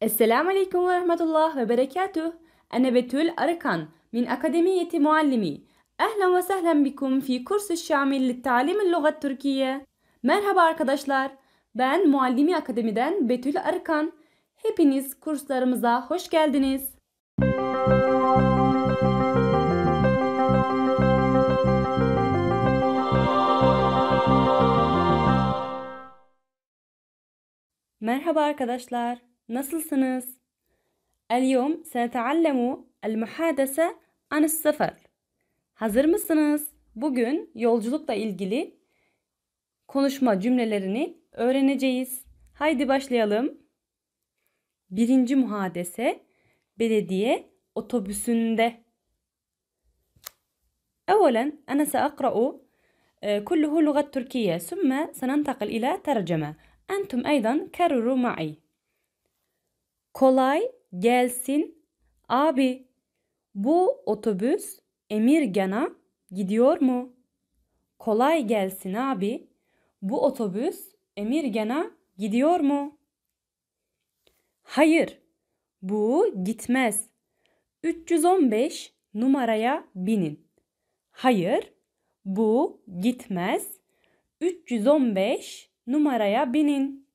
Esselamu Aleyküm ve Rahmetullah ve Berekatuh. Ana Betül Arıkan min Akademiyeti Muallimi. Ehlen ve sehlen bikum fi kursu şamil littalimin lugat Türkiye. Merhaba arkadaşlar. Ben Muallimi Akademi'den Betül Arıkan. Hepiniz kurslarımıza hoş geldiniz. Merhaba arkadaşlar. Nasılsınız? اليوم سنتعلم المحادثة عن السفر. Hazır mısınız? Bugün yolculukla ilgili konuşma cümlelerini öğreneceğiz. Haydi başlayalım. Birinci muhadese belediye otobüsünde. أولا أنا سأقرأ كله لغة تركية ثم سننتقل إلى ترجمة أنتم أيضا كرروا معي Kolay gelsin abi. Bu otobüs Emirgan'a gidiyor mu? Kolay gelsin abi. Bu otobüs Emirgan'a gidiyor mu? Hayır. Bu gitmez. 315 numaraya binin. Hayır. Bu gitmez. 315 numaraya binin.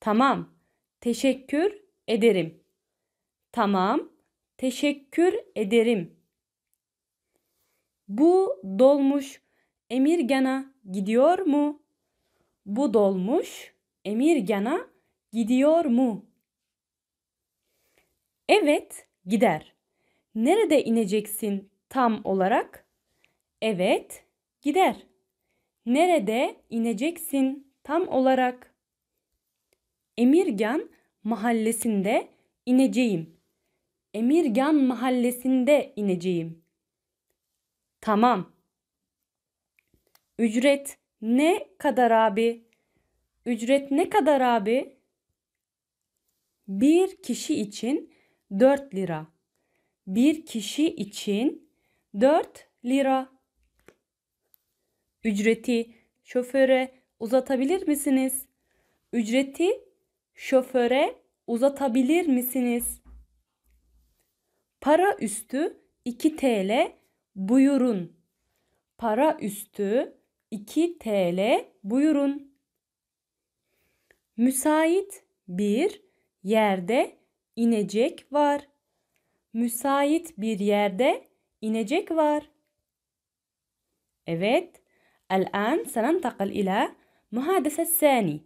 Tamam. Teşekkür ederim. Tamam, teşekkür ederim. Bu dolmuş Emirgan'a gidiyor mu? Bu dolmuş Emirgan'a gidiyor mu? Evet, gider. Nerede ineceksin tam olarak? Evet, gider. Nerede ineceksin tam olarak? Emirgan mahallesinde ineceğim. Emirgan mahallesinde ineceğim. Tamam. Ücret ne kadar abi? Ücret ne kadar abi? Bir kişi için 4 lira. Bir kişi için 4 lira. Ücreti şoföre uzatabilir misiniz? Ücreti şoföre uzatabilir misiniz? Para üstü 2 TL buyurun. Para üstü 2 TL buyurun. Müsait bir yerde inecek var. Müsait bir yerde inecek var. Evet. الآن سننتقل إلى محادثة ثاني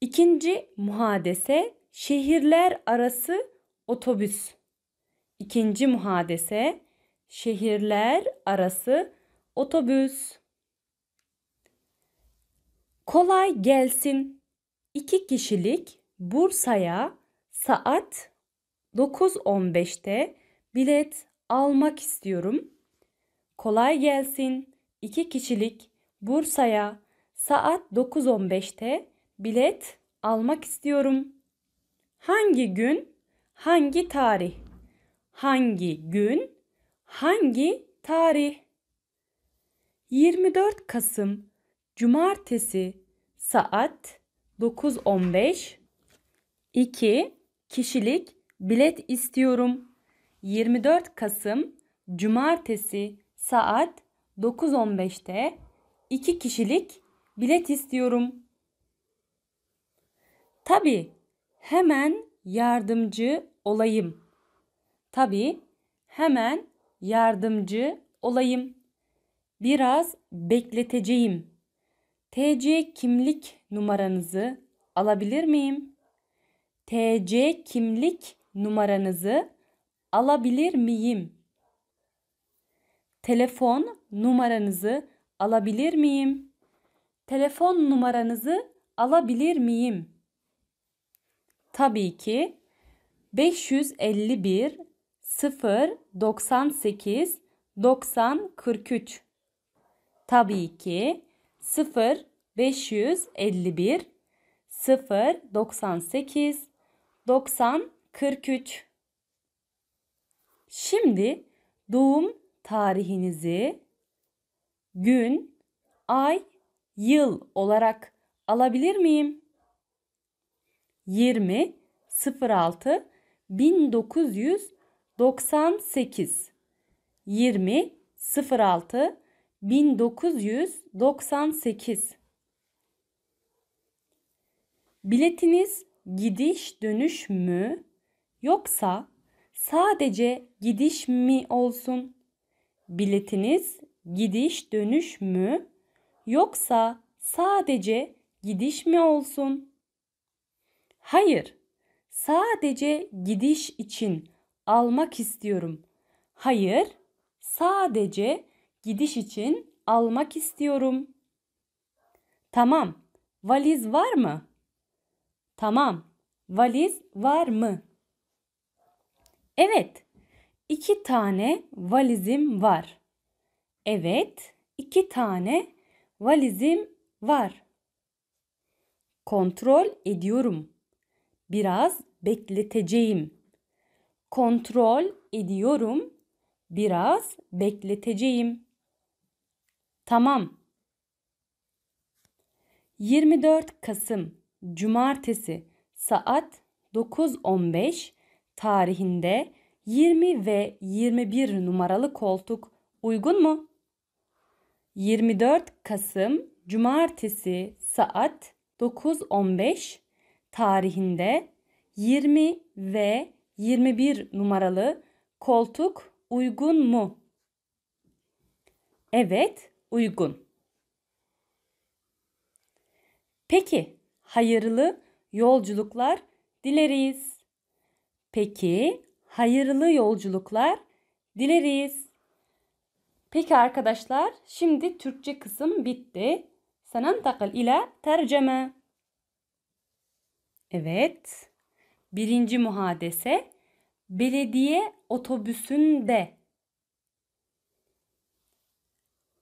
İkinci muhadese şehirler arası otobüs. İkinci muhadese şehirler arası otobüs. Kolay gelsin. İki kişilik Bursa'ya saat 9.15'te bilet almak istiyorum. Kolay gelsin. İki kişilik Bursa'ya saat 9.15'te bilet almak istiyorum. Hangi gün? Hangi tarih? Hangi gün? Hangi tarih? 24 Kasım Cumartesi saat 9.15 2 kişilik bilet istiyorum. 24 Kasım Cumartesi saat 9.15'te 2 kişilik bilet istiyorum. Tabi hemen yardımcı olayım. Tabi hemen yardımcı olayım. Biraz bekleteceğim. TC kimlik numaranızı alabilir miyim? TC kimlik numaranızı alabilir miyim? Telefon numaranızı alabilir miyim? Telefon numaranızı alabilir miyim? tabii ki 551 0 98 90 43 tabii ki 0 551 0 98 90 43 Şimdi doğum tarihinizi gün, ay, yıl olarak alabilir miyim? 20 06 1998 20 06 1998 Biletiniz gidiş dönüş mü yoksa sadece gidiş mi olsun? Biletiniz gidiş dönüş mü yoksa sadece gidiş mi olsun? Hayır. Sadece gidiş için almak istiyorum. Hayır. Sadece gidiş için almak istiyorum. Tamam. Valiz var mı? Tamam. Valiz var mı? Evet. İki tane valizim var. Evet, iki tane valizim var. Kontrol ediyorum biraz bekleteceğim. Kontrol ediyorum. Biraz bekleteceğim. Tamam. 24 Kasım Cumartesi saat 9.15 tarihinde 20 ve 21 numaralı koltuk uygun mu? 24 Kasım Cumartesi saat 9.15 tarihinde 20 ve 21 numaralı koltuk uygun mu? Evet, uygun. Peki, hayırlı yolculuklar dileriz. Peki, hayırlı yolculuklar dileriz. Peki arkadaşlar, şimdi Türkçe kısım bitti. Sanantakıl ile tercüme. Evet. Birinci muhadese belediye otobüsünde.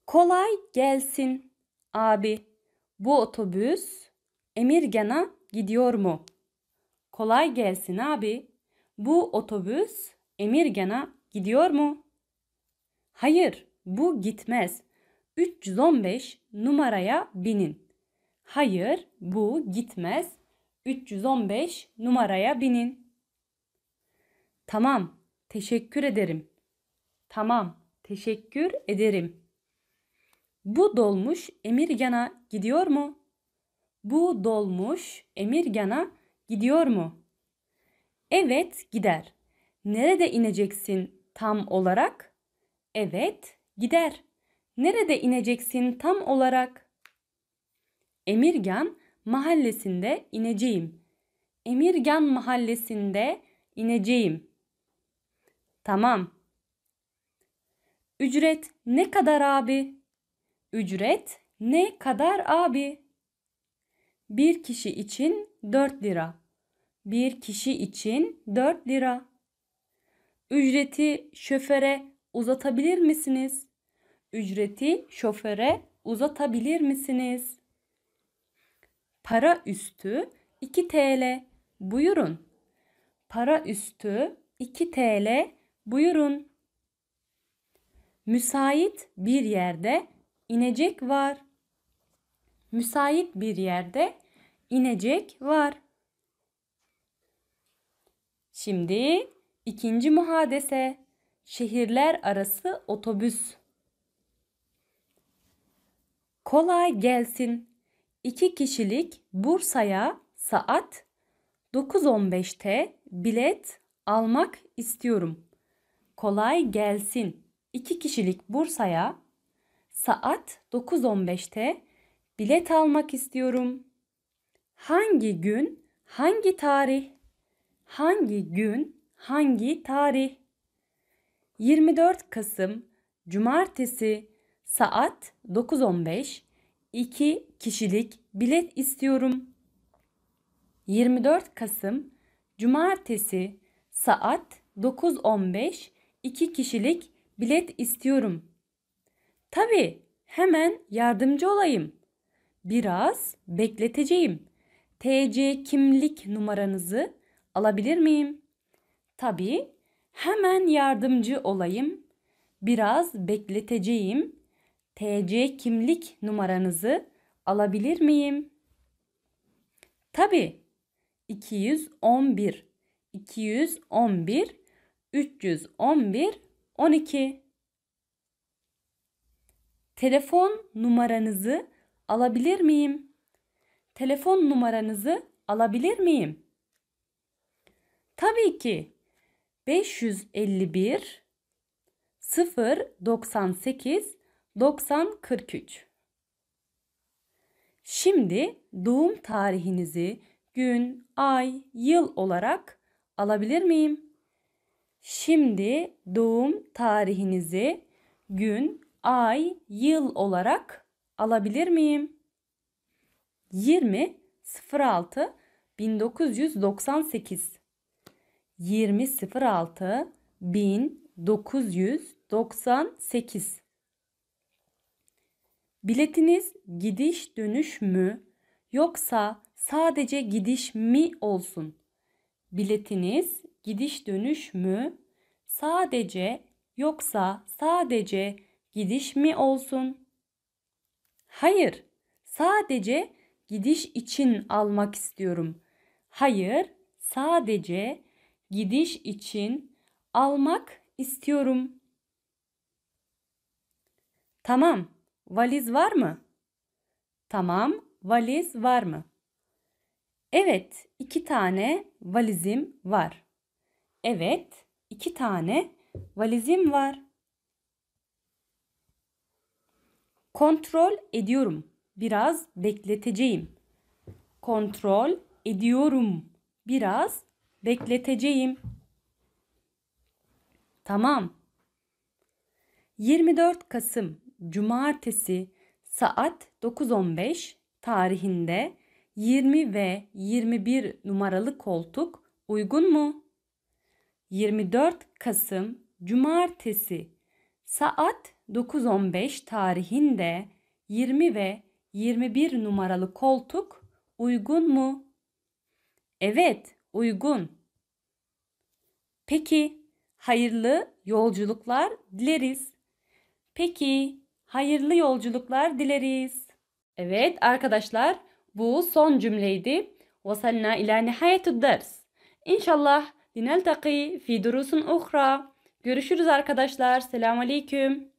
Kolay gelsin abi. Bu otobüs Emirgan'a gidiyor mu? Kolay gelsin abi. Bu otobüs Emirgan'a gidiyor mu? Hayır, bu gitmez. 315 numaraya binin. Hayır, bu gitmez. 315 numaraya binin. Tamam, teşekkür ederim. Tamam, teşekkür ederim. Bu dolmuş Emirgan'a gidiyor mu? Bu dolmuş Emirgan'a gidiyor mu? Evet, gider. Nerede ineceksin tam olarak? Evet, gider. Nerede ineceksin tam olarak? Emirgan mahallesinde ineceğim. Emirgan mahallesinde ineceğim. Tamam. Ücret ne kadar abi? Ücret ne kadar abi? Bir kişi için 4 lira. Bir kişi için 4 lira. Ücreti şoföre uzatabilir misiniz? Ücreti şoföre uzatabilir misiniz? Para üstü 2 TL. Buyurun. Para üstü 2 TL. Buyurun. Müsait bir yerde inecek var. Müsait bir yerde inecek var. Şimdi ikinci muhadese. Şehirler arası otobüs. Kolay gelsin. İki kişilik Bursa'ya saat 9.15'te bilet almak istiyorum. Kolay gelsin. İki kişilik Bursa'ya saat 9.15'te bilet almak istiyorum. Hangi gün, hangi tarih? Hangi gün, hangi tarih? 24 Kasım Cumartesi saat 9.15 2 kişilik bilet istiyorum. 24 Kasım Cumartesi saat 9.15 2 kişilik bilet istiyorum. Tabi hemen yardımcı olayım. Biraz bekleteceğim. TC kimlik numaranızı alabilir miyim? Tabi hemen yardımcı olayım. Biraz bekleteceğim TC kimlik numaranızı alabilir miyim? Tabi. 211 211 311 12 Telefon numaranızı alabilir miyim? Telefon numaranızı alabilir miyim? Tabii ki. 551 098 90 43 Şimdi doğum tarihinizi gün, ay, yıl olarak alabilir miyim? Şimdi doğum tarihinizi gün, ay, yıl olarak alabilir miyim? 20 06 1998 20 06 1998 Biletiniz gidiş dönüş mü yoksa sadece gidiş mi olsun? Biletiniz gidiş dönüş mü sadece yoksa sadece gidiş mi olsun? Hayır, sadece gidiş için almak istiyorum. Hayır, sadece gidiş için almak istiyorum. Tamam. Valiz var mı? Tamam, valiz var mı? Evet, iki tane valizim var. Evet, iki tane valizim var. Kontrol ediyorum. Biraz bekleteceğim. Kontrol ediyorum. Biraz bekleteceğim. Tamam. 24 Kasım cumartesi saat 9.15 tarihinde 20 ve 21 numaralı koltuk uygun mu? 24 Kasım cumartesi saat 9.15 tarihinde 20 ve 21 numaralı koltuk uygun mu? Evet, uygun. Peki, hayırlı yolculuklar dileriz. Peki, hayırlı yolculuklar dileriz. Evet arkadaşlar bu son cümleydi. وصلنا إلى نهاية الدرس. İnşallah lineltaki fi durusun uhra. Görüşürüz arkadaşlar. Selamun Aleyküm.